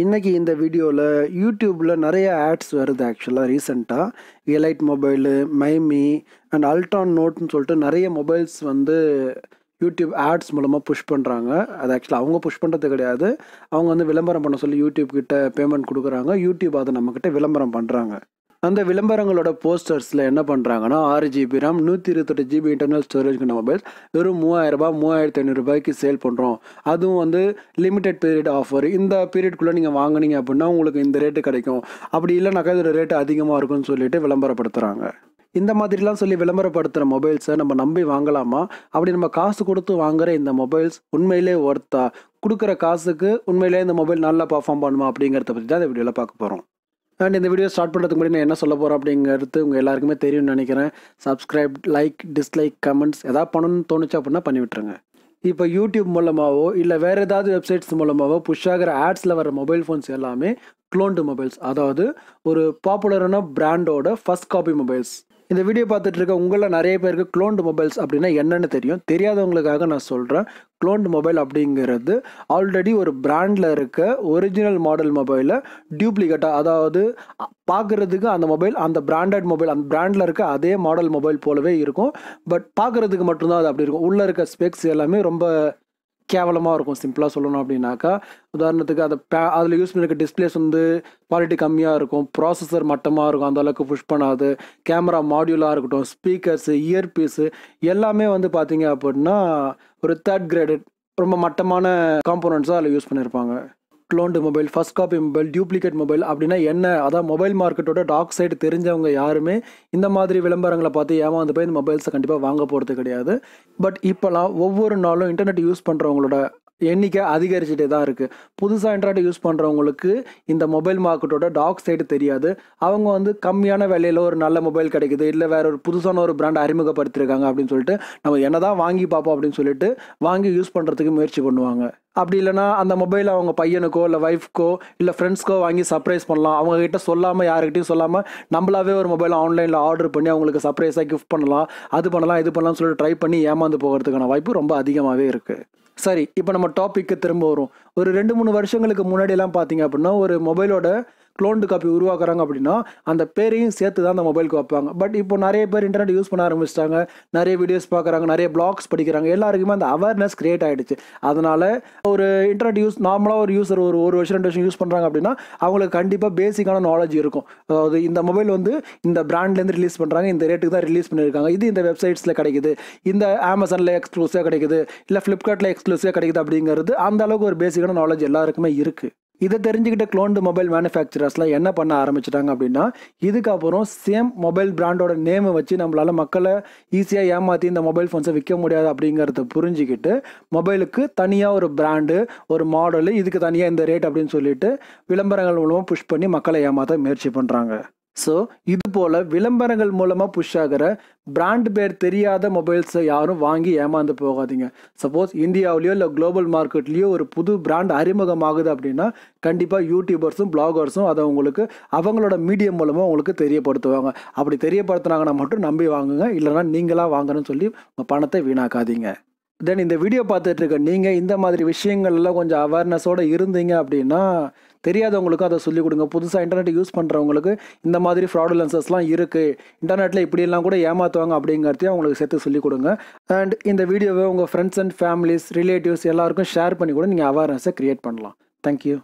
இன்றைக்கி இந்த வீடியோவில் யூடியூப்பில் நிறைய ஆட்ஸ் வருது ஆக்சுவலாக ரீசெண்டாக எலைட் மொபைலு மைமி அண்ட் அல்ட்ரான் நோட்னு சொல்லிட்டு நிறைய மொபைல்ஸ் வந்து யூடியூப் ஆட்ஸ் மூலமாக புஷ் பண்ணுறாங்க அது ஆக்சுவலாக அவங்க புஷ் பண்ணுறது கிடையாது அவங்க வந்து விளம்பரம் பண்ண சொல்லி யூடியூப் கிட்ட பேமெண்ட் கொடுக்குறாங்க யூடியூப் அதை நம்மக்கிட்ட விளம்பரம் பண்ணுறாங்க அந்த விளம்பரங்களோட போஸ்டர்ஸில் என்ன பண்ணுறாங்கன்னா ஆறு ஜிபி ரேம் நூற்றி இருபத்தெட்டு ஜிபி இன்டர்னல் ஸ்டோரேஜ் கொண்ட மொபைல்ஸ் வெறும் மூவாயிரரூபா மூவாயிரத்து ஐநூறுரூபாய்க்கு சேல் பண்ணுறோம் அதுவும் வந்து லிமிடெட் பீரியட் ஆஃபர் இந்த பீரியட்குள்ளே நீங்கள் வாங்கினீங்க அப்படின்னா உங்களுக்கு இந்த ரேட்டு கிடைக்கும் அப்படி இல்லைனாக்கா இதோட ரேட்டு அதிகமாக இருக்கும்னு சொல்லிட்டு விளம்பரப்படுத்துகிறாங்க இந்த மாதிரிலாம் சொல்லி விளம்பரப்படுத்துகிற மொபைல்ஸை நம்ம நம்பி வாங்கலாமா அப்படி நம்ம காசு கொடுத்து வாங்குகிற இந்த மொபைல்ஸ் உண்மையிலே ஒர்த்தா கொடுக்குற காசுக்கு உண்மையிலே இந்த மொபைல் நல்லா பர்ஃபார்ம் பண்ணுமா அப்படிங்கிறத பற்றி தான் இந்த வீடியோவில் பார்க்க போகிறோம் அண்ட் இந்த வீடியோ ஸ்டார்ட் பண்ணுறதுக்கு முன்னாடி நான் என்ன சொல்ல போகிறோம் அப்படிங்கிறது உங்கள் எல்லாருக்குமே தெரியும்னு நினைக்கிறேன் சப்ஸ்கிரைப் லைக் டிஸ்லைக் கமெண்ட்ஸ் எதாவது பண்ணணும்னு தோணுச்சு அப்படின்னா பண்ணி விட்டுருங்க இப்போ யூடியூப் மூலமாகவோ இல்லை வேறு ஏதாவது வெப்சைட்ஸ் மூலமாகவோ புஷ் ஆகிற ஆட்ஸில் வர மொபைல் ஃபோன்ஸ் எல்லாமே க்ளோன்டு மொபைல்ஸ் அதாவது ஒரு பாப்புலரான பிராண்டோட ஃபஸ்ட் காப்பி மொபைல்ஸ் இந்த வீடியோ பார்த்துட்டு இருக்க உங்களில் நிறைய பேருக்கு க்ளோன்டு மொபைல்ஸ் அப்படின்னா என்னென்னு தெரியும் தெரியாதவங்களுக்காக நான் சொல்கிறேன் க்ளோன்டு மொபைல் அப்படிங்கிறது ஆல்ரெடி ஒரு பிராண்டில் இருக்க ஒரிஜினல் மாடல் மொபைலை டியூப்ளிகேட்டாக அதாவது பார்க்குறதுக்கு அந்த மொபைல் அந்த பிராண்டட் மொபைல் அந்த பிராண்டில் இருக்க அதே மாடல் மொபைல் போலவே இருக்கும் பட் பார்க்குறதுக்கு மட்டும்தான் அது அப்படி இருக்கும் உள்ளே இருக்க ஸ்பெக்ஸ் எல்லாமே ரொம்ப கேவலமாக இருக்கும் சிம்பிளாக சொல்லணும் அப்படின்னாக்கா உதாரணத்துக்கு அதை பே அதில் யூஸ் பண்ணிருக்க டிஸ்பிளேஸ் வந்து குவாலிட்டி கம்மியாக இருக்கும் ப்ராசஸர் மட்டமாக இருக்கும் அந்த அளவுக்கு புஷ் பண்ணாது கேமரா மாடியூலாக இருக்கட்டும் ஸ்பீக்கர்ஸு இயர் பீஸு எல்லாமே வந்து பார்த்தீங்க அப்படின்னா ஒரு தேர்ட் கிரேடட் ரொம்ப மட்டமான காம்போனன்ட்ஸாக அதில் யூஸ் பண்ணியிருப்பாங்க cloned mobile first copy mobile duplicate mobile அப்படின்னா என்ன அதான் மொபைல் மார்க்கெட்டோட டாக் சைடு தெரிஞ்சவங்க யாருமே இந்த மாதிரி விளம்பரங்களை பார்த்து ஏமாந்து போய் இந்த மொபைல்ஸை கண்டிப்பாக வாங்க போகிறது கிடையாது பட் இப்போலாம் ஒவ்வொரு நாளும் இன்டர்நெட் யூஸ் பண்ணுறவங்களோட எண்ணிக்கை அதிகரிச்சுட்டே தான் இருக்குது புதுசாக இன்டர்நெட் யூஸ் பண்ணுறவங்களுக்கு இந்த மொபைல் மார்க்கெட்டோட டாக் சைடு தெரியாது அவங்க வந்து கம்மியான விலையில் ஒரு நல்ல மொபைல் கிடைக்குது இல்லை வேற ஒரு புதுசான ஒரு பிராண்ட் அறிமுகப்படுத்திருக்காங்க அப்படின்னு சொல்லிட்டு நம்ம என்ன தான் வாங்கி பார்ப்போம் அப்படின்னு சொல்லிட்டு வாங்கி யூஸ் பண்ணுறதுக்கு முயற்சி பண்ணுவாங்க அப்படி இல்லைனா அந்த மொபைல் அவங்க பையனுக்கோ இல்லை ஒய்ஃப்க்கோ இல்லை ஃப்ரெண்ட்ஸ்க்கோ வாங்கி சர்ப்ரைஸ் பண்ணலாம் அவங்ககிட்ட சொல்லாமல் யாருக்கிட்டையும் சொல்லாமல் நம்மளாவே ஒரு மொபைல் ஆன்லைனில் ஆர்டர் பண்ணி அவங்களுக்கு சர்ப்ரைஸாக கிஃப்ட் பண்ணலாம் அது பண்ணலாம் இது பண்ணலாம்னு சொல்லிட்டு ட்ரை பண்ணி ஏமாந்து போகிறதுக்கான வாய்ப்பு ரொம்ப அதிகமாகவே இருக்குது சரி இப்போ நம்ம டாப்பிக்கு திரும்ப வரும் ஒரு ரெண்டு மூணு வருஷங்களுக்கு முன்னாடியெல்லாம் பார்த்தீங்க அப்படின்னா ஒரு மொபைலோட க்ளோன்டு காப்பி உருவாக்குறாங்க அப்படின்னா அந்த பேரையும் சேர்த்து தான் அந்த மொபைலுக்கு வைப்பாங்க பட் இப்போ நிறைய பேர் இன்டர்நெட் யூஸ் பண்ண ஆரம்பிச்சிட்டாங்க நிறைய வீடியோஸ் பார்க்குறாங்க நிறைய பிளாக்ஸ் படிக்கிறாங்க எல்லாருக்குமே அந்த அவேர்னஸ் கிரியேட் ஆகிடுச்சு அதனால் ஒரு இன்டர்நெட் யூஸ் நார்மலாக ஒரு யூஸர் ஒரு ஒரு வருஷம் ரெண்டு வருஷம் யூஸ் பண்ணுறாங்க அப்படின்னா அவங்களுக்கு கண்டிப்பாக பேசிக்கான நாலேஜ் இருக்கும் அதாவது இந்த மொபைல் வந்து இந்த பிராண்ட்லேருந்து ரிலீஸ் பண்ணுறாங்க இந்த ரேட்டுக்கு தான் ரிலீஸ் பண்ணியிருக்காங்க இது இந்த வெப்சைட்ஸில் கிடைக்குது இந்த அமேசானில் எக்ஸ்க்ளூசிவாக கிடைக்குது இல்லை ஃப்ளிப்கார்ட்டில் எக்ஸ்க்ளூசிவாக கிடைக்குது அப்படிங்கிறது அந்த அளவுக்கு ஒரு பேசிக்கான நாலேஜ் எல்லாருக்குமே இருக்குது இதை தெரிஞ்சுக்கிட்ட க்ளோன்டு மொபைல் மேனுஃபேக்சரர்ஸ்லாம் என்ன பண்ண ஆரம்பிச்சிட்டாங்க அப்படின்னா இதுக்கப்புறம் சேம் மொபைல் பிராண்டோட நேமை வச்சு நம்மளால் மக்களை ஈஸியாக ஏமாற்றி இந்த மொபைல் ஃபோன்ஸை விற்க முடியாது அப்படிங்கிறத புரிஞ்சுக்கிட்டு மொபைலுக்கு தனியாக ஒரு பிராண்டு ஒரு மாடலு இதுக்கு தனியாக இந்த ரேட் அப்படின்னு சொல்லிட்டு விளம்பரங்கள் மூலமாக புஷ் பண்ணி மக்களை ஏமாற்ற முயற்சி பண்ணுறாங்க ஸோ இது போல் விளம்பரங்கள் மூலமாக புஷ் ஆகிற பிராண்ட் பேர் தெரியாத மொபைல்ஸை யாரும் வாங்கி ஏமாந்து போகாதீங்க சப்போஸ் இந்தியாவிலேயோ இல்லை குளோபல் மார்க்கெட்லேயோ ஒரு புது பிராண்ட் அறிமுகமாகுது அப்படின்னா கண்டிப்பாக யூடியூபர்ஸும் பிளாகர்ஸும் அதை உங்களுக்கு அவங்களோட மீடியம் மூலமாக உங்களுக்கு தெரியப்படுத்துவாங்க அப்படி தெரியப்படுத்துனாங்கன்னா மட்டும் நம்பி வாங்குங்க இல்லைனா நீங்களாக வாங்குறேன்னு சொல்லி உங்கள் பணத்தை வீணாக்காதீங்க தென் இந்த வீடியோ இருக்க நீங்கள் இந்த மாதிரி விஷயங்கள்லாம் கொஞ்சம் அவேர்னஸோடு இருந்தீங்க அப்படின்னா தெரியாதவங்களுக்கு அதை சொல்லிக் கொடுங்க புதுசாக இன்டர்நெட் யூஸ் பண்ணுறவங்களுக்கு இந்த மாதிரி ஃப்ராடுலன்சஸ்லாம் இருக்குது இன்டர்நெட்டில் இப்படியெல்லாம் கூட ஏமாற்றுவாங்க அப்படிங்கிறதையும் அவங்களுக்கு சேர்த்து சொல்லிக் கொடுங்க அண்ட் இந்த வீடியோவை உங்கள் ஃப்ரெண்ட்ஸ் அண்ட் ஃபேமிலிஸ் ரிலேட்டிவ்ஸ் எல்லாருக்கும் ஷேர் பண்ணி கூட நீங்கள் அவேர்னஸை க்ரியேட் பண்ணலாம் தேங்க்யூ